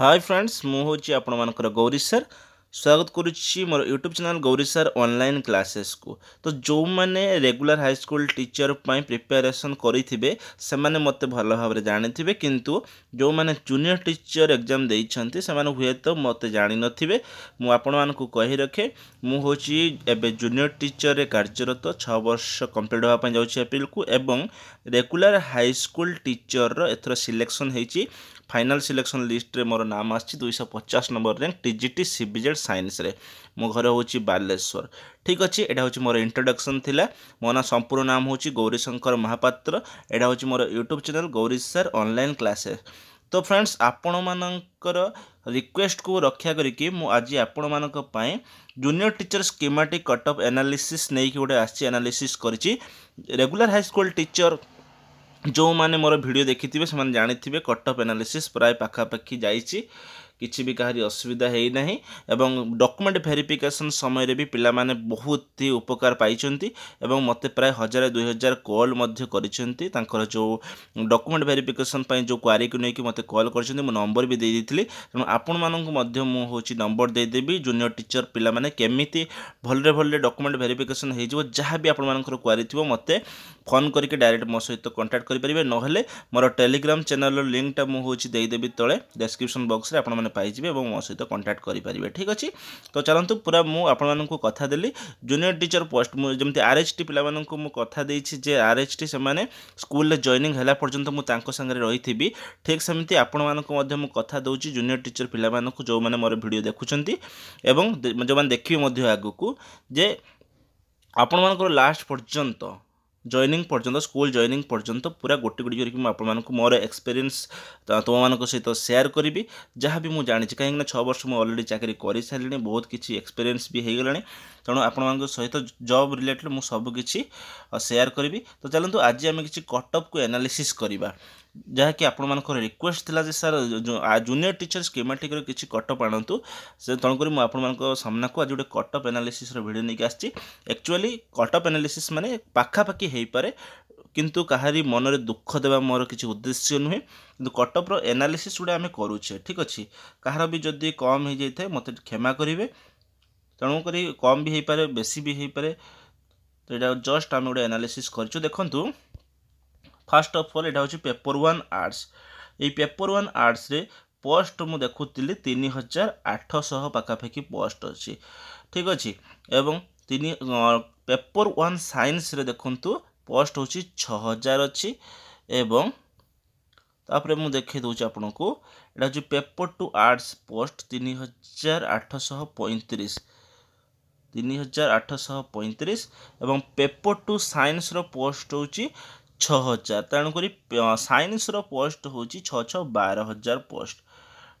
hi friends মু হচ্ছে আপনার গৌরী স্যার স্বাগত করছি মোর YouTube channel Gauri sir online ক্লাসেসকু তো যে রেগুলার হাইস্কুল টিচর প্রিপারেসন করে সে মতো ভাল ভাবে জাঁথিবে কিন্তু যে জুনিয়র টিচর এক্জাম দিয়েছেন সে হুয়েত মতো জাঁথিবে মু আপনার কহি রখে মু হচ্ছে এবে জুনিয়র টিচরের কার্যরত ছ বর্ষ কমপ্লিট হওয়া যাচ্ছি এপ্রিলকু এবং ରେଗୁଲାର ହାଇସ୍କୁଲ ଟିଚରର ଏଥର ସିଲେକ୍ସନ୍ ହେଇଛି ଫାଇନାଲ୍ ସିଲେକ୍ସନ୍ ଲିଷ୍ଟରେ ମୋର ନାମ ଆସିଛି ଦୁଇଶହ ପଚାଶ number rank T G T CBZ ସାଇନ୍ସରେ ମୋ ଘର ହେଉଛି ବାଲେଶ୍ୱର ଠିକ୍ ଅଛି ଏଇଟା ହେଉଛି ମୋର ଇଣ୍ଟ୍ରୋଡକ୍ସନ୍ ଥିଲା ମୋ ନାଁ ସମ୍ପୂର୍ଣ୍ଣ ନାମ ହେଉଛି ଗୌରୀଶଙ୍କର ମହାପାତ୍ର ଏଇଟା ହେଉଛି ମୋର YouTube channel Gauri sir online classes ତ ଫ୍ରେଣ୍ଡସ୍ ଆପଣମାନଙ୍କର ରିକ୍ୱେଷ୍ଟକୁ ରକ୍ଷା କରିକି ମୁଁ ଆଜି ଆପଣମାନଙ୍କ ପାଇଁ junior teacher schematic cut off analysis ନେଇକି ଗୋଟେ ଆସିଛି ଆନାଲିସିସ୍ କରିଛି ରେଗୁଲାର ହାଇସ୍କୁଲ ଟିଚର ଯେଉଁମାନେ ମୋର ଭିଡ଼ିଓ ଦେଖିଥିବେ ସେମାନେ ଜାଣିଥିବେ କଟ୍ ଏନାଲିସିସ୍ ପ୍ରାୟ ପାଖାପାଖି ଯାଇଛି କିଛି ବି କାହାରି ଅସୁବିଧା ହେଇନାହିଁ ଏବଂ ଡକୁମେଣ୍ଟ ଭେରିଫିକେସନ୍ ସମୟରେ ବି ପିଲାମାନେ ବହୁତ ହି ଉପକାର ପାଇଛନ୍ତି ଏବଂ ମୋତେ ପ୍ରାୟ ହଜାର ଦୁଇ ହଜାର କଲ୍ ମଧ୍ୟ କରିଛନ୍ତି ତାଙ୍କର ଯେଉଁ ଡକୁମେଣ୍ଟ ଭେରିଫିକେସନ୍ ପାଇଁ ଯେଉଁ କ୍ୱାରିକୁ ନେଇକି ମୋତେ କଲ୍ କରିଛନ୍ତି ମୁଁ ନମ୍ବର ବି ଦେଇଦେଇଥିଲି ତେଣୁ ଆପଣମାନଙ୍କୁ ମଧ୍ୟ ମୁଁ ହେଉଛି ନମ୍ବର ଦେଇଦେବି ଜୁନିୟର ଟିଚର୍ ପିଲାମାନେ କେମିତି ଭଲରେ ଭଲରେ ଡକୁମେଣ୍ଟ ଭେରିଫିକେସନ୍ ହେଇଯିବ ଯାହା ବି ଆପଣମାନଙ୍କର କ୍ୱାରି ଥିବ ମୋତେ ফোন করিকি ডাইরেক্ট মো সহ কন্টাক্ট করে নহলে মোর টেলিগ্রাম চ্যানেলর লিঙ্কটা মু হচ্ছে দেইদেবি তলে ডেসক্রিপশন বক্সরে আপনার পাইবে এবং মো সহ কন্টাক্ট করে ঠিক আছে তো চলতু পুরা মু আপনার কথা দেলি জুনিয়র টিচর পোস্ট মু যেমন আরএচটি পিলা মু কথা দিয়েছি যে আরএচটি সে স্কুলে জয়নিং হলা পর্যন্ত মু তাঙ্ক সাংরে রহিথিবি ঠিক সেমতি আপনার মধ্যে মু কথা দউছি জুনিয়র টিচর পিলা যে মোর ভিডিও দেখুছেন এবং যে দেখবে আগুক যে ଆପଣମାନଙ୍କର ଲାଷ୍ଟ ପର୍ଯ୍ୟନ୍ତ জয়নিং পর্যন্ত স্কুল জয়নিং পর্যন্ত পুরা গোটি গোটি করি আপনার মোর এক্সপিরিয়েন্স তোমার সহ সেয়ার করবি যা বি জাঁচি কিনা ছ বর্ষ মু অলরেডি চাকরি করে সারি বহু কিছু এক্সপিরিয়েন্স বি হয়ে গলানি তেমন আপনার সহ জব রিলেটেড মু সবুকিছি সেয়ার করবি তো চলতু আজ আমি কিছু কটক কু এনালিসিস করা ଯାହାକି ଆପଣମାନଙ୍କର ରିକ୍ୱେଷ୍ଟ ଥିଲା ଯେ ସାର୍ ଜୁନିୟର ଟିଚର୍ ସ୍କିମାଟିକ୍ର କିଛି କଟଅପ୍ ଆଣନ୍ତୁ ସେ ତେଣୁକରି ମୁଁ ଆପଣମାନଙ୍କ ସାମ୍ନାକୁ ଆଜି ଗୋଟେ କଟଅପ୍ ଆନାଲିସିସ୍ର ଭିଡ଼ିଓ ନେଇକି ଆସିଛି ଆକ୍ଚୁଆଲି କଟଅପ୍ ଆନାଲିସିସ୍ ମାନେ ପାଖାପାଖି ହେଇପାରେ কিন্তু কাহারি মনরে দুঃখ দেওয়া মোর কিছু উদ্দেশ্য নুহে কিন্তু কটকর এনালিসিস গুড়া আমি করুছে ঠিক আছে কাহার বি যদি কম হয়ে যাই থাকে মতো ক্ষমা করবে তেমকরি কম বি হয়ে পড়ে বেশি বি হয়ে পড়ে এটা জস্ট আমি গোটে এনালিসিস করছু দেখুন ফার্স্ট অফ অল এটা হচ্ছে পেপর ওয়ান আর্টস এই পেপর ওয়ান আর্টসরে পোস্ট মু দেখুলি তিন হাজার আঠশহ পাখাপাখি পোস্ট অছি ঠিক আছে এবং তিনি পেপর ওয়ান সাইন্সরে দেখুন পোস্ট হচ্ছে ছ হাজার অছি এবং ତାପରେ ମୁଁ ଦେଖାଇ ଦେଉଛି ଆପଣଙ୍କୁ ଏଇଟା ହେଉଛି ପେପର୍ ଟୁ ଆର୍ଟ୍ସ ପୋଷ୍ଟ ତିନି ହଜାର ଆଠଶହ ପଇଁତିରିଶ ତିନି ହଜାର ଆଠଶହ ପଇଁତିରିଶ ଏବଂ ପେପର୍ ଟୁ ସାଇନ୍ସର ପୋଷ୍ଟ ହେଉଛି ଛଅ ହଜାର ତେଣୁକରି ସାଇନ୍ସର ପୋଷ୍ଟ ହେଉଛି ଛଅ ଛଅ ବାର ହଜାର ପୋଷ୍ଟ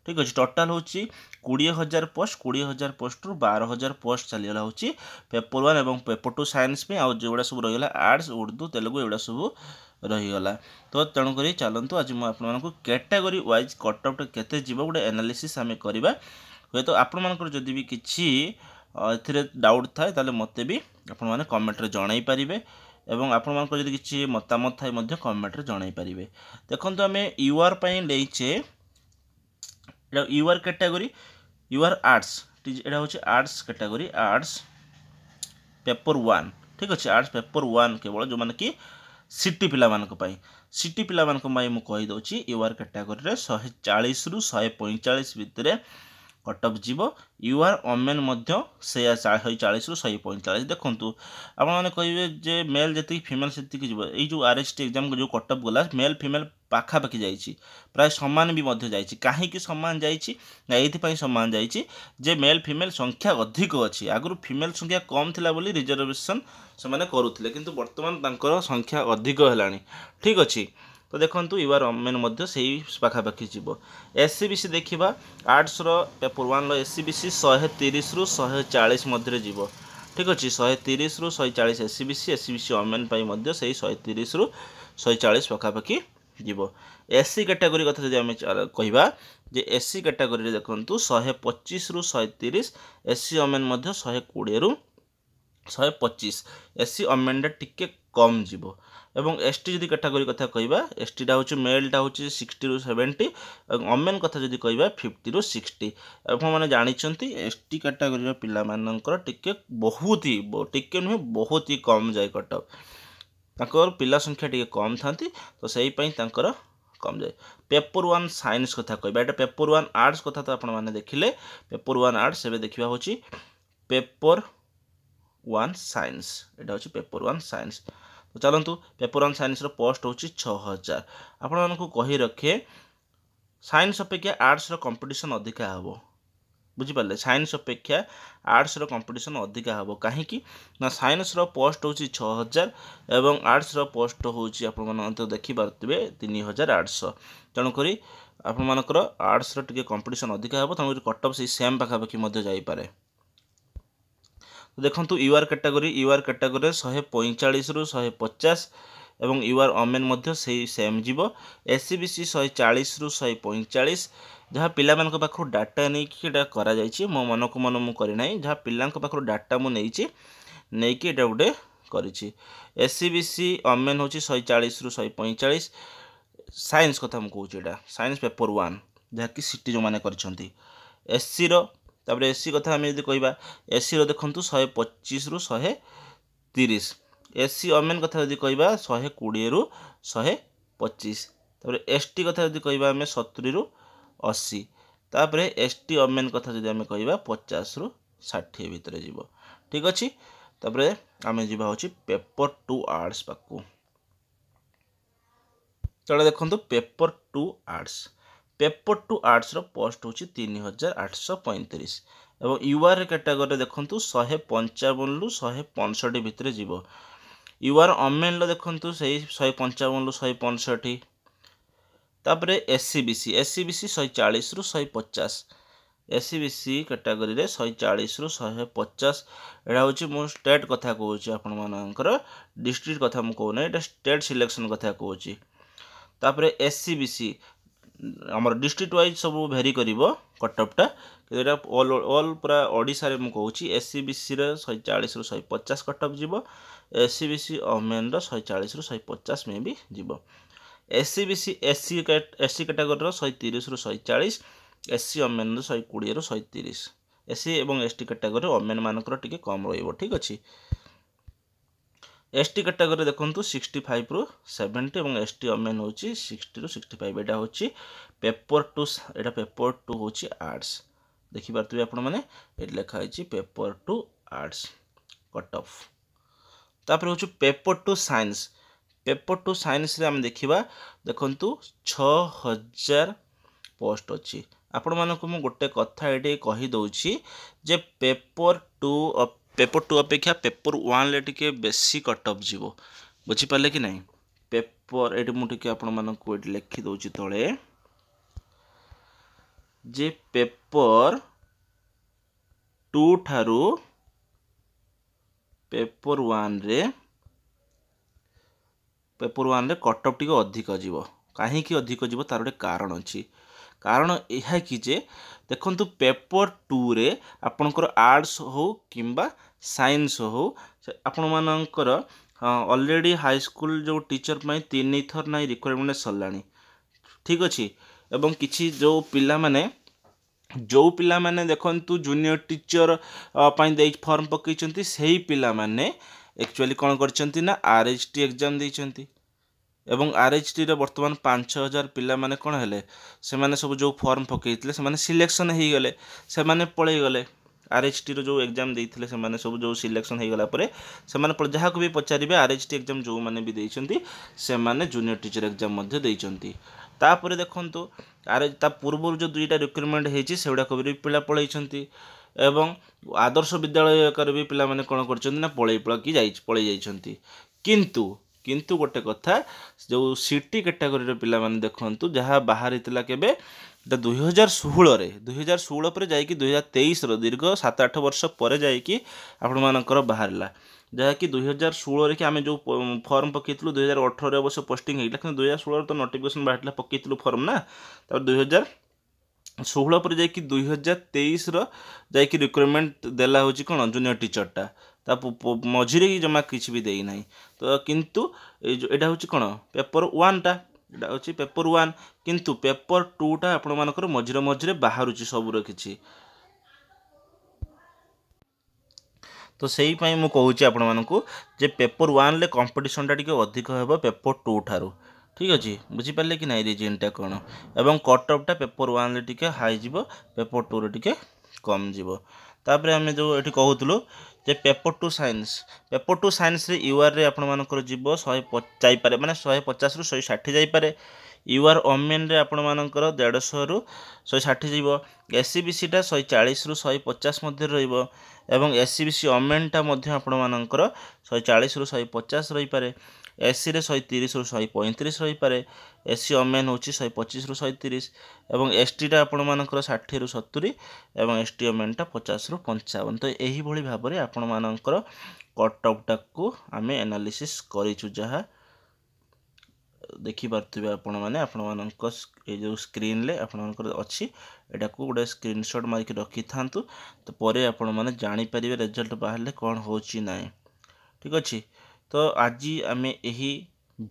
ঠিক আছে টোটাল হচ্ছে কোড়িয়ে হাজার পোস্ট কোড়িয়ে হাজার পোস্টর বার হাজার পোস্ট চালগলা হচ্ছে পেপর ওয়ান এবং পেপর টু সাইন্স যেগুলা সব রয়েলা আর্টস উর্দু তেলুগু এগুলা সব রহিগলা তো তেমকরি চালু আজ মু আপনার ক্যাটাগোরি ওয়াইজ কট অফটা কেতে যাব গোটে এনালিসিস আমি করা হুয়েত আপনার যদি বি কিছু এতে ডাউট থাকে তাহলে মতো বি আপনার কমেন্টরে জনাই পারে এবং ଆପଣମାନଙ୍କର ଯଦି କିଛି ମତାମତ ଥାଏ ମଧ୍ୟ କମେଣ୍ଟରେ ଜଣାଇ ପାରିବେ ଦେଖନ୍ତୁ ଆମେ ୟୁ ଆର୍ ପାଇଁ ନେଇଛେ ଏଇଟା U R category U R arts ଏଇଟା ହେଉଛି arts category arts paper one ଠିକ୍ ଅଛି ଆର୍ଟ୍ସ ପେପର୍ ୱାନ୍ କେବଳ ଯେଉଁମାନେ କି ସିଟି ପିଲାମାନଙ୍କ ପାଇଁ ସିଟି ପିଲାମାନଙ୍କ ପାଇଁ ମୁଁ କହିଦେଉଛି ୟୁ ଆର୍ କ୍ୟାଟାଗୋରୀରେ ଶହେ ଚାଳିଶରୁ ଶହେ ପଇଁଚାଳିଶ ଭିତରେ କଟ୍ ଅଫ୍ ଯିବ ୟୁ ଆର୍ ଓମେନ୍ ମଧ୍ୟ ସେୟା ଶହେ ଚାଳିଶରୁ ଶହେ ପଇଁଚାଳିଶ ଦେଖନ୍ତୁ ଆପଣମାନେ କହିବେ ଯେ ମେଲ୍ ଯେତିକି ଫିମେଲ୍ ସେତିକି ଯିବ ଏଇ ଯେଉଁ ଆର୍ ଏସ୍ ଟି ଏକ୍ଜାମ୍ ଯେଉଁ କଟ୍ ଅଫ୍ ଗଲା ମେଲ୍ ଫିମେଲ୍ ପାଖାପାଖି ଯାଇଛି ପ୍ରାୟ ସମାନ ବି ମଧ୍ୟ ଯାଇଛି କାହିଁକି ସମାନ ଯାଇଛି ନା ଏଇଥିପାଇଁ ସମାନ ଯାଇଛି ଯେ ମେଲ୍ ଫିମେଲ୍ ସଂଖ୍ୟା ଅଧିକ ଅଛି ଆଗରୁ ଫିମେଲ୍ ସଂଖ୍ୟା କମ୍ ଥିଲା ବୋଲି ରିଜର୍ଭେସନ୍ ସେମାନେ କରୁଥିଲେ କିନ୍ତୁ ବର୍ତ୍ତମାନ ତାଙ୍କର ସଂଖ୍ୟା ଅଧିକ ହେଲାଣି ଠିକ୍ ଅଛି তো ଦେଖନ୍ତୁ ୟୁ ଆର୍ ଓମେନ୍ ମଧ୍ୟ ସେଇ ପାଖାପାଖି ଯିବ ଏସ୍ ସି ବି ସି ଦେଖିବା ଆର୍ଟ୍ସର ପେପର୍ ୱାନ୍ର ଏସ୍ ସି ବି ସି ଶହେ ତିରିଶରୁ ଶହେ ଚାଳିଶ ମଧ୍ୟରେ ଯିବ ଠିକ୍ ଅଛି ଶହେ ତିରିଶରୁ ଶହେ ଚାଳିଶ S C B C S C B C women ପାଇଁ ମଧ୍ୟ ସେଇ ଶହେ ତିରିଶରୁ ଶହେ ଚାଳିଶ ପାଖାପାଖି ଯିବ ଏସ୍ ସି କାଟାଗୋରୀ କଥା ଯଦି ଆମେ କହିବା ଯେ ଏସ୍ ସି କାଟାଗୋରୀରେ ଦେଖନ୍ତୁ ଶହେ ପଚିଶରୁ ଶହେ ତିରିଶ ଏସ୍ ସି ଓମେନ୍ ମଧ୍ୟ ଶହେ କୋଡ଼ିଏରୁ ଶହେ ପଚିଶ ଏସ୍ ସି ଓମେନ୍ଟା ଟିକିଏ କମ୍ ଯିବ এবং এসটি যদি ক্যাটাগোরি কথা কহা এসটিটা হচ্ছে মেলটা হচ্ছে সিক্সটি রু সেভেন্টি এবং অমেন কথা যদি কহা ফিফটি রু সিক্সটি ଆପଣମାନେ ଜାଣିଛନ୍ତି ଏସ୍ ଟି କାଟାଗୋରୀର ପିଲାମାନଙ୍କର ଟିକେ ବହୁତ ହି ଟିକେ ନୁହେଁ ବହୁତ ହି କମ୍ ଯାଏ କଟ୍ ଅଫ୍ ତାଙ୍କର ପିଲା ସଂଖ୍ୟା ଟିକେ କମ୍ ଥାନ୍ତି ତ ସେଇପାଇଁ ତାଙ୍କର କମ୍ ଯାଏ ପେପର୍ ୱାନ୍ ସାଇନ୍ସ କଥା କହିବା ଏଇଟା ପେପର୍ ୱାନ୍ ଆର୍ଟ୍ସ କଥା ତ ଆପଣମାନେ ଦେଖିଲେ ପେପର୍ ୱାନ୍ ଆର୍ଟ୍ସ ଏବେ ଦେଖିବା ହେଉଛି ପେପର୍ ୱାନ୍ ସାଇନ୍ସ ଏଇଟା ହେଉଛି ପେପର୍ ୱାନ୍ ସାଇନ୍ସ ଚାଲନ୍ତୁ ପେପର୍ ଅନ୍ ସାଇନ୍ସର ପୋଷ୍ଟ ହେଉଛି ଛଅ ହଜାର ଆପଣମାନଙ୍କୁ କହି ରଖେ ସାଇନ୍ସ ଅପେକ୍ଷା ଆର୍ଟ୍ସର କମ୍ପିଟିସନ୍ ଅଧିକା ହେବ ବୁଝିପାରିଲେ ସାଇନ୍ସ ଅପେକ୍ଷା ଆର୍ଟ୍ସର କମ୍ପିଟିସନ୍ ଅଧିକା ହେବ କାହିଁକି ନା ସାଇନ୍ସର ପୋଷ୍ଟ ହେଉଛି ଛଅ ହଜାର ଏବଂ ଆର୍ଟ୍ସର ପୋଷ୍ଟ ହେଉଛି ଆପଣମାନେ ତ ଦେଖିପାରୁଥିବେ ତିନି ହଜାର ଆଠଶହ ତେଣୁକରି ଆପଣମାନଙ୍କର ଆର୍ଟ୍ସର ଟିକିଏ କମ୍ପିଟିସନ୍ ଅଧିକା ହେବ ତେଣୁକରି କଟଅଫ୍ ସେଇ ସେମ୍ ପାଖାପାଖି ମଧ୍ୟ ଯାଇପାରେ ଦେଖନ୍ତୁ U R category U R କାଟାଗୋରୀରେ ଶହେ ପଇଁଚାଳିଶରୁ ଶହେ ପଚାଶ ଏବଂ ୟୁ ଆର୍ ଅମେନ୍ ମଧ୍ୟ ସେଇ ସେମ୍ ଯିବ ଏସ୍ ସି ବି ସି ଶହେ ଚାଳିଶରୁ ଶହେ ପଇଁଚାଳିଶ ଯାହା ପିଲାମାନଙ୍କ ପାଖରୁ ଡାଟା ନେଇକି ଏଇଟା କରାଯାଇଛି ମୋ ମନକୁ ମନ ମୁଁ କରିନାହିଁ ଯାହା ପିଲାଙ୍କ ପାଖରୁ ଡାଟା ମୁଁ ନେଇଛି ନେଇକି ଏଇଟା ଗୋଟେ କରିଛି S C B C women ହେଉଛି ଶହେ ଚାଳିଶରୁ ଶହେ ପଇଁଚାଳିଶ ସାଇନ୍ସ କଥା ମୁଁ କହୁଛି ଏଇଟା ସାଇନ୍ସ ପେପର୍ ୱାନ୍ ଯାହାକି ସି ଟି ଯେଉଁମାନେ କରିଛନ୍ତି ଏସ୍ସିର ତାପରେ ଏସ୍ ସି କଥା ଆମେ ଯଦି କହିବା ଏସ୍ସିର ଦେଖନ୍ତୁ ଶହେ ପଚିଶରୁ ଶହେ ତିରିଶ ଏସ୍ ସି ଓମେନ୍ କଥା ଯଦି କହିବା ଶହେ କୋଡ଼ିଏରୁ ଶହେ ପଚିଶ ତାପରେ ଏସ୍ ଟି କଥା ଯଦି କହିବା ଆମେ ସତୁରିରୁ ଅଶୀ ତାପରେ ଏସ୍ ଟି ଓମେନ୍ କଥା ଯଦି ଆମେ କହିବା ପଚାଶରୁ ଷାଠିଏ ଭିତରେ ଯିବ ଠିକ୍ ଅଛି ତାପରେ ଆମେ ଯିବା ହେଉଛି ପେପର୍ ଟୁ ଆର୍ଟ୍ସ ପାଖକୁ ତାହେଲେ ଦେଖନ୍ତୁ paper two arts paper two ଆର୍ଟସ୍ର ପୋଷ୍ଟ ହେଉଛି ତିନି ହଜାର ଆଠଶହ ପଇଁତିରିଶ ଏବଂ ୟୁଆର୍ କାଟାଗୋରୀରେ ଦେଖନ୍ତୁ ଶହେ ପଞ୍ଚାବନରୁ ଶହେ ପଞ୍ଚଷଠି ଭିତରେ ଯିବ ୟୁଆର୍ ଅମେନ୍ର ଦେଖନ୍ତୁ ସେଇ ଶହେ ପଞ୍ଚାବନରୁ ଶହେ ପଞ୍ଚଷଠି ତା'ପରେ S C B C S C B C ଶହେ ଚାଳିଶରୁ ଶହେ ପଚାଶ ଏସ୍ ସି ବି ସି କାଟାଗୋରୀରେ ଶହେ ଚାଳିଶରୁ ଶହେ ପଚାଶ ଏଇଟା ହେଉଛି ମୁଁ ଷ୍ଟେଟ୍ କଥା କହୁଛି ଆପଣମାନଙ୍କର ଡିଷ୍ଟ୍ରିକ୍ଟ କଥା ମୁଁ କହୁନାହିଁ ଏଇଟା ଷ୍ଟେଟ୍ ସିଲେକ୍ସନ୍ କଥା କହୁଛି ତା'ପରେ ଏସ୍ ସି ବି ସି ଆମର ଡିଷ୍ଟ୍ରିକ୍ଟ ୱାଇଜ୍ ସବୁ ଭେରି କରିବ କଟଅପ୍ଟା କିନ୍ତୁ ଏଇଟା ଅଲ୍ ଅଲ୍ ପୁରା ଓଡ଼ିଶାରେ ମୁଁ କହୁଛି ଏସ୍ ସି ବି ସିରେ ଶହେ ଚାଳିଶରୁ ଶହେ ପଚାଶ କଟଅପ୍ ଯିବ ଏସ୍ ସି ବି ସି ଅମେନ୍ର ଶହେ ଚାଳିଶରୁ ଶହେ ପଚାଶ ମେ ବି ଯିବ S C B C S C S C କାଟାଗୋରିର ଶହେ ତିରିଶରୁ ଶହେ ଚାଳିଶ ଏସ୍ ସି ଅମେନ୍ର ଶହେ କୋଡ଼ିଏରୁ ଶହେ ତିରିଶ ଏସ୍ ସି ଏବଂ ଏସ୍ ଟି କାଟାଗୋରିରେ ମାନଙ୍କର ଟିକେ କମ୍ ରହିବ ଠିକ୍ ଅଛି এসটি ক্যাটাগোরি দেখন্তু সিক্সটি ফাইভ্রু সেভেন্টি এবং এসটি অমেন হচ্ছে সিক্সটিরু সিক্সটি ফাইভ এটা হচ্ছে পেপর টু এটা পেপর টু হচ্ছে আর্টস দেখিপারে আপনার এটি লেখা হয়েছে paper two arts cut off তাপরে হচ্ছে paper two science paper two সাইন্সরে আমি দেখিবা দেখন্তু ছ হাজার পোস্ট অছি ଆପଣମାନଙ୍କୁ ମୁଁ ଗୋଟେ କଥା ଏଠି କହିଦେଉଛି ଯେ ପେପର୍ ଟୁ পেপর টু অপেক্ষা পেপর ওয়ানলে টিকিয়ে বেশি কট অফ যাব বুঝিপারে কি না পেপর এটি মু টিকিয়ে আপনার এটি লেখি দেছি তলে যে পেপর টু ঠারু পেপর ওয়ানরে পেপর ওয়ানরে কট অফ টিকিয়ে অধিক যাব কাহিকি অধিক যাব তার গোটে কারণ অছি কারণ ଏହା କି ଯେ ଦେଖନ୍ତୁ ପେପର୍ ଟୁରେ ଆପଣଙ୍କର ଆର୍ଟ୍ସ ହେଉ କିମ୍ବା ସାଇନ୍ସ ହେଉ ଆପଣମାନଙ୍କର ଅଲରେଡ଼ି ହାଇସ୍କୁଲ ଯେଉଁ ଟିଚର୍ ପାଇଁ ତିନିଥର ନାହିଁ ରିକ୍ରୁଟମେଣ୍ଟ ସରିଲାଣି ଠିକ୍ ଅଛି ଏବଂ କିଛି ଯେଉଁ ପିଲାମାନେ ଯେଉଁ ପିଲାମାନେ ଦେଖନ୍ତୁ ଜୁନିୟର ଟିଚର୍ ପାଇଁ ଦେଇ ଫର୍ମ ପକାଇଛନ୍ତି ସେହି ପିଲାମାନେ ଆକ୍ଚୁଆଲି କ'ଣ କରିଛନ୍ତି ନା ଆର୍ ଏଚ୍ ଟି ଏକ୍ଜାମ୍ ଦେଇଛନ୍ତି ଏବଂ ଆର୍ ଏଚ୍ ଆର୍ଏଚ୍ଟିର ବର୍ତ୍ତମାନ ପାଞ୍ଚ ହଜାର ପିଲାମାନେ କ'ଣ ହେଲେ ସେମାନେ ସବୁ ଯେଉଁ ଫର୍ମ ପକାଇଥିଲେ ସେମାନେ ସିଲେକ୍ସନ୍ ହେଇଗଲେ ସେମାନେ ପଳାଇଗଲେ ଆର୍ ଆର୍ଏଚ୍ଟିର ଯେଉଁ ଏକ୍ଜାମ୍ ଦେଇଥିଲେ ସେମାନେ ସବୁ ଯେଉଁ ସିଲେକ୍ସନ୍ ହେଇଗଲା ପରେ ସେମାନେ ଯାହାକୁ ବି ପଚାରିବେ ଆର୍ ଏଚ୍ ଆର୍ଏଚ୍ଟି ଏକ୍ଜାମ୍ ଯେଉଁମାନେ ବି ଦେଇଛନ୍ତି ସେମାନେ ଜୁନିୟର୍ ଟିଚର୍ ଏକ୍ଜାମ୍ ମଧ୍ୟ ଦେଇଛନ୍ତି ତାପରେ ଦେଖନ୍ତୁ ଆର୍ ତା ପୂର୍ବରୁ ଯେଉଁ ଦୁଇଟା ରିକ୍ରୁଟମେଣ୍ଟ ହେଇଛି ସେଗୁଡ଼ାକ ବି ପିଲା ପଳାଇଛନ୍ତି ଏବଂ ଆଦର୍ଶ ବିଦ୍ୟାଳୟ ଆକାରରେ ବି ପିଲାମାନେ କ'ଣ କରିଛନ୍ତି ନା ପଳାଇ ପଳାକି ଯାଇ ପଳାଇ ଯାଇଛନ୍ତି କିନ୍ତୁ କିନ୍ତୁ ଗୋଟେ କଥା ଯେଉଁ ସି ଟି କାଟାଗୋରୀର ପିଲାମାନେ ଦେଖନ୍ତୁ ଯାହା ବାହାରିଥିଲା କେବେ ଦୁଇ ହଜାର ଷୋହଳରେ ଦୁଇ ହଜାର ଷୋହଳ ପରେ ଯାଇକି ଦୁଇ ହଜାର ତେଇଶର ଦୀର୍ଘ ସାତ ଆଠ ବର୍ଷ ପରେ ଯାଇକି ଆପଣମାନଙ୍କର ବାହାରିଲା ଯାହାକି ଦୁଇ ହଜାର ଷୋହଳରେ କି ଆମେ ଯେଉଁ ଫର୍ମ ପକାଇଥିଲୁ ଦୁଇ ହଜାର ଅଠରରେ ଅବଶ୍ୟ ପୋଷ୍ଟିଂ ହେଇଥିଲା କିନ୍ତୁ ଦୁଇ ହଜାର ଷୋହଳରେ ତ ନୋଟିଫିକେସନ୍ ବାହାରିଥିଲା ପକାଇଥିଲୁ ଫର୍ମ ନା ତା'ପରେ ଦୁଇ ହଜାର ଷୋହଳ ପରେ ଯାଇକି ଦୁଇ ହଜାର ତେଇଶର ଯାଇକି ରିକ୍ରୁଟମେଣ୍ଟ ଦେଲା ହେଉଛି କ'ଣ ଜୁନିୟର ଟିଚର୍ଟା ତା ମଝିରେ ହିଁ ଜମା କିଛି ବି ଦେଇନାହିଁ ତ କିନ୍ତୁ ଏଇଟା ହେଉଛି କ'ଣ ପେପର୍ ୱାନ୍ଟା ଏଇଟା ହେଉଛି ପେପର୍ ୱାନ୍ କିନ୍ତୁ ପେପର୍ ଟୁଟା ଆପଣମାନଙ୍କର ମଝିରେ ମଝିରେ ବାହାରୁଛି ସବୁର କିଛି ତ ସେଇ ପାଇଁ ମୁଁ କହୁଛି ଆପଣମାନଙ୍କୁ ଯେ ପେପର୍ ୱାନ୍ରେ କମ୍ପିଟିସନ୍ଟା ଟିକେ ଅଧିକ ହେବ ପେପର୍ ଟୁ ଠାରୁ ଠିକ୍ ଅଛି ବୁଝିପାରିଲେ କି ନାହିଁ ରିଜିନ୍ଟା କ'ଣ ଏବଂ କଟ୍ ଅଫ୍ଟା ପେପର୍ ୱାନ୍ରେ ଟିକେ ହାଇ ଯିବ ପେପର୍ ଟୁରେ ଟିକେ କମ୍ ଯିବ ତାପରେ ଆମେ ଯେଉଁ ଏଠି କହୁଥିଲୁ ଯେ paper two science paper two ସାଇନ୍ସରେ ୟୁଆର୍ରେ ଆପଣମାନଙ୍କର ଯିବ ଶହେ ଯାଇପାରେ ମାନେ ଶହେ ପଚାଶରୁ ଶହେ ଷାଠିଏ ଯାଇପାରେ ୟୁଆର୍ ଓମେନ୍ରେ ଆପଣମାନଙ୍କର ଦେଢ଼ଶହରୁ ଶହେ ଷାଠିଏ ଯିବ ଏସ୍ ସି ବି ସିଟା ଶହେ ଚାଳିଶରୁ ଶହେ ପଚାଶ ମଧ୍ୟରେ ରହିବ ଏବଂ ଏସ୍ ସି ବି ସି ଓମେନ୍ଟା ମଧ୍ୟ ଆପଣମାନଙ୍କର ଶହେ ଚାଳିଶରୁ ଶହେ ପଚାଶ ରହିପାରେ ଏସିରେ ଶହେ ତିରିଶରୁ ଶହେ ପଇଁତିରିଶ ରହିପାରେ ଏସି ଅମେନ୍ ହେଉଛି ଶହେ ପଚିଶରୁ ଶହେ ତିରିଶ ଏବଂ ଏସ୍ଟିଟା ଆପଣମାନଙ୍କର ଷାଠିଏରୁ ସତୁରୀ ଏବଂ ଏସ୍ ଟି ଅମେନ୍ଟା ପଚାଶରୁ ପଞ୍ଚାବନ ତ ଏହିଭଳି ଭାବରେ ଆପଣମାନଙ୍କର କଟ୍ ଅଫ୍ଟାକୁ ଆମେ ଏନାଲିସିସ୍ କରିଛୁ ଯାହା ଦେଖିପାରୁଥିବେ ଆପଣମାନେ ଆପଣମାନଙ୍କ ଏ ଯେଉଁ ସ୍କ୍ରିନ୍ରେ ଆପଣମାନଙ୍କର ଅଛି ଏଇଟାକୁ ଗୋଟେ ସ୍କ୍ରିନ୍ସଟ୍ ମାରିକି ରଖିଥାନ୍ତୁ ତ ପରେ ଆପଣମାନେ ଜାଣିପାରିବେ ରେଜଲ୍ଟ ବାହାରିଲେ କ'ଣ ହେଉଛି ନାହିଁ ଠିକ୍ ଅଛି ତ ଆଜି ଆମେ ଏହି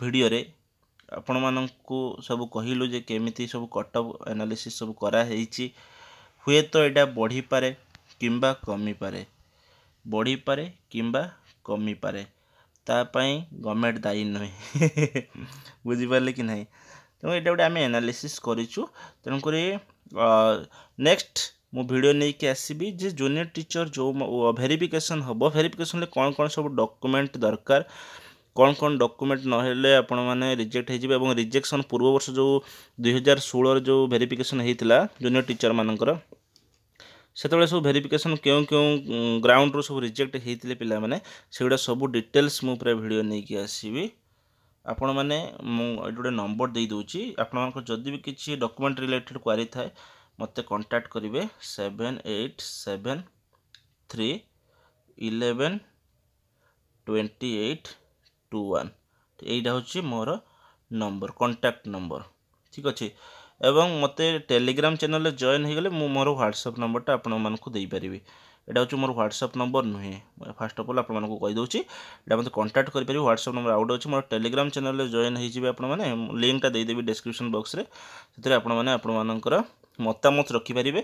ଭିଡ଼ିଓରେ ଆପଣମାନଙ୍କୁ ସବୁ କହିଲୁ ଯେ କେମିତି ସବୁ କଟଅଫ୍ ଆନାଲିସିସ୍ ସବୁ କରାହେଇଛି ହୁଏତ ଏଇଟା ବଢ଼ିପାରେ କିମ୍ବା କମିପାରେ ବଢ଼ିପାରେ କିମ୍ବା କମିପାରେ ତା ପାଇଁ ଗଭର୍ଣ୍ଣମେଣ୍ଟ ଦାୟୀ ନୁହେଁ ବୁଝିପାରିଲେ କି ନାହିଁ ତେଣୁ ଏଇଟା ଗୋଟେ ଆମେ ଆନାଲିସିସ୍ କରିଛୁ ତେଣୁକରି ନେକ୍ସଟ मुझे नहीं आसबि जे जूनियर टीचर जो भेरिफिकेसन हम भेरिफिकेसन कौन कौन सब डकुमेंट दरकार कौन कौन डॉक्यूमेंट ना आपण रिजेक्ट हो रिजेक्शन पूर्व वर्ष जो दुईार षोल जो भेरिफिकेसन होता जूनियर टीचर मानक सेत सब भेरिफिकेसन क्यों क्यों ग्राउंड रु सब रिजेक्ट होते पाने से गुड़ा सब डिटेल्स मुझे भिड नहीं आसबि आपण मैंने गोटे नंबर दे दूँगी आपण मदि भी किसी डक्यूमेंट रिलेटेड क्वारी थाए ମୋତେ କଣ୍ଟାକ୍ଟ କରିବେ seven eight seven three eleven twenty eight two one ଏଇଟା ହେଉଛି ମୋର ନମ୍ବର କଣ୍ଟାକ୍ଟ ନମ୍ବର ଠିକ୍ ଅଛି ଏବଂ ମୋତେ ଟେଲିଗ୍ରାମ ଚ୍ୟାନେଲରେ ଜଏନ୍ ହୋଇଗଲେ ମୁଁ ମୋର ହ୍ୱାଟ୍ସଅପ୍ ନମ୍ବରଟା ଆପଣମାନଙ୍କୁ ଦେଇପାରିବି ଏଇଟା ହେଉଛି ମୋର ହ୍ୱାଟ୍ସଅପ୍ ନମ୍ବର ନୁହେଁ ଫାର୍ଷ୍ଟ ଅଫ୍ ଅଲ୍ ଆପଣମାନଙ୍କୁ କହିଦେଉଛି ଏଇଟା ମୋତେ କଣ୍ଟାକ୍ଟ କରିପାରିବେ ହ୍ୱାଟ୍ସଅପ୍ ନମ୍ବର ଆଉ ଗୋଟେ ଅଛି ମୋର ଟେଲିଗ୍ରାମ ଚ୍ୟାନେଲରେ ଜଏନ୍ ହୋଇଯିବେ ଆପଣମାନେ ଲିଙ୍କଟା ଦେଇଦେବି ଡେସ୍କ୍ରିପସନ୍ ବକ୍ସରେ ସେଥିରେ ଆପଣମାନେ ଆପଣମାନଙ୍କର ମତାମତ ରଖିପାରିବେ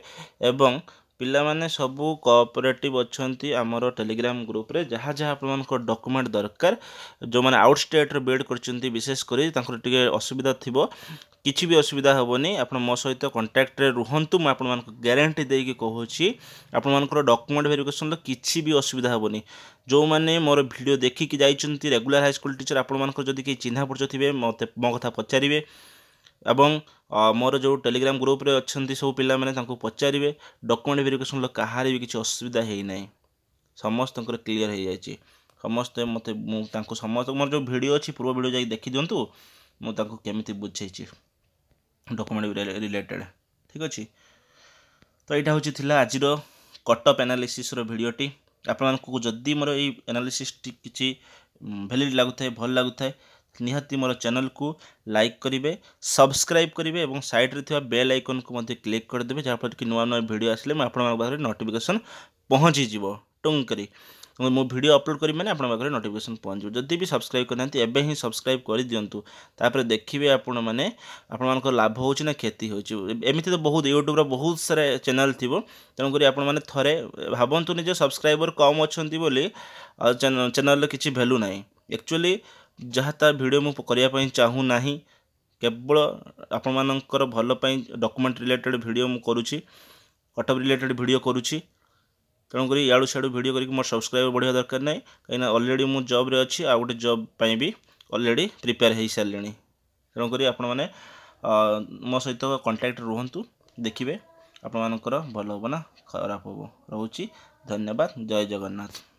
ଏବଂ ପିଲାମାନେ ସବୁ କୋଅପରେଟିଭ୍ ଅଛନ୍ତି ଆମର ଟେଲିଗ୍ରାମ୍ ଗ୍ରୁପ୍ରେ ଯାହା ଯାହା ଆପଣମାନଙ୍କ ଡକୁମେଣ୍ଟ ଦରକାର ଯେଉଁମାନେ ଆଉଟ୍ ଷ୍ଟେଟ୍ରେ ବିଏଡ଼୍ କରିଛନ୍ତି ବିଶେଷ କରି ତାଙ୍କର ଟିକେ ଅସୁବିଧା ଥିବ କିଛି ବି ଅସୁବିଧା ହେବନି ଆପଣ ମୋ ସହିତ କଣ୍ଟାକ୍ଟରେ ରୁହନ୍ତୁ ମୁଁ ଆପଣମାନଙ୍କୁ ଗ୍ୟାରେଣ୍ଟି ଦେଇକି କହୁଛି ଆପଣମାନଙ୍କର ଡକୁମେଣ୍ଟ ଭେରିଫିକେସନ୍ର କିଛି ବି ଅସୁବିଧା ହେବନି ଯେଉଁମାନେ ମୋର ଭିଡ଼ିଓ ଦେଖିକି ଯାଇଛନ୍ତି ରେଗୁଲାର ହାଇସ୍କୁଲ୍ ଟିଚର୍ ଆପଣମାନଙ୍କର ଯଦି କେହି ଚିହ୍ନା ପରିଚୟ ଥିବେ ମୋତେ ମୋ କଥା ପଚାରିବେ ଏବଂ ମୋର ଯେଉଁ ଟେଲିଗ୍ରାମ ଗ୍ରୁପରେ ଅଛନ୍ତି ସବୁ ପିଲାମାନେ ତାଙ୍କୁ ପଚାରିବେ ଡକୁମେଣ୍ଟ ଭେରିଫିକେସନ୍ର କାହାର ବି କିଛି ଅସୁବିଧା ହେଇନାହିଁ ସମସ୍ତଙ୍କର କ୍ଲିଅର୍ ହେଇଯାଇଛି ସମସ୍ତେ ମୋତେ ମୁଁ ତାଙ୍କୁ ସମସ୍ତ ମୋର ଯେଉଁ ଭିଡ଼ିଓ ଅଛି ପୂର୍ବ ଭିଡ଼ିଓ ଯାଇକି ଦେଖିଦିଅନ୍ତୁ ମୁଁ ତାଙ୍କୁ କେମିତି ବୁଝେଇଛି ଡକୁମେଣ୍ଟ ରିଲେଟେଡ଼୍ ଠିକ୍ ଅଛି ତ ଏଇଟା ହେଉଛି ଥିଲା ଆଜିର କଟଅପ୍ ଏନାଲିସିସ୍ର ଭିଡ଼ିଓଟି ଆପଣମାନଙ୍କୁ ଯଦି ମୋର ଏଇ ଏନାଲିସିସ୍ଟି କିଛି ଭ୍ୟାଲିଡ଼ ଲାଗୁଥାଏ ଭଲ ଲାଗୁଥାଏ निहती मोर चेल को लाइक करेंगे सब्सक्राइब करेंगे और सैड्रे बेल आइकन को मैं क्लिक करदे जहाँफल कि नुआ नुआ भिड आसे मुझे आपरे नोटिकेसन पहुँची मो भिड अपलोड करें आपरे नोटिकेसन पहुँचे जदि भी सब्सक्राइब करना एवं ही सब्सक्राइब कर दिंतु तापर देखिए आपण लाभ हो क्षति होमती तो बहुत यूट्यूब्र बहुत सारे चैनल थी तेणुक आपने थे भावतुनि सब्सक्राइबर कम अच्छे चेल किसी भैल्यू ना एक्चुअली ଯାହା ତା ଭିଡ଼ିଓ ମୁଁ କରିବା ପାଇଁ ଚାହୁଁନାହିଁ କେବଳ ଆପଣମାନଙ୍କର ଭଲ ପାଇଁ ଡକୁମେଣ୍ଟ ରିଲେଟେଡ଼୍ ଭିଡ଼ିଓ ମୁଁ କରୁଛି କଟଅଫ୍ ରିଲେଟେଡ଼୍ ଭିଡ଼ିଓ କରୁଛି ତେଣୁକରି ଇଆଡ଼ୁ ସିଆଡ଼ୁ ଭିଡ଼ିଓ କରିକି ମୋର ସବସ୍କ୍ରାଇବର ବଢ଼ିବା ଦରକାର ନାହିଁ କାହିଁକିନା ଅଲରେଡ଼ି ମୁଁ ଜବ୍ରେ ଅଛି ଆଉ ଗୋଟେ ଜବ୍ ପାଇଁ ବି ଅଲରେଡ଼ି ପ୍ରିପେୟାର ହୋଇସାରିଲିଣି ତେଣୁକରି ଆପଣମାନେ ମୋ ସହିତ କଣ୍ଟାକ୍ଟରେ ରୁହନ୍ତୁ ଦେଖିବେ ଆପଣମାନଙ୍କର ଭଲ ହେବ ନା ଖରାପ ହେବ ରହୁଛି ଧନ୍ୟବାଦ ଜୟ ଜଗନ୍ନାଥ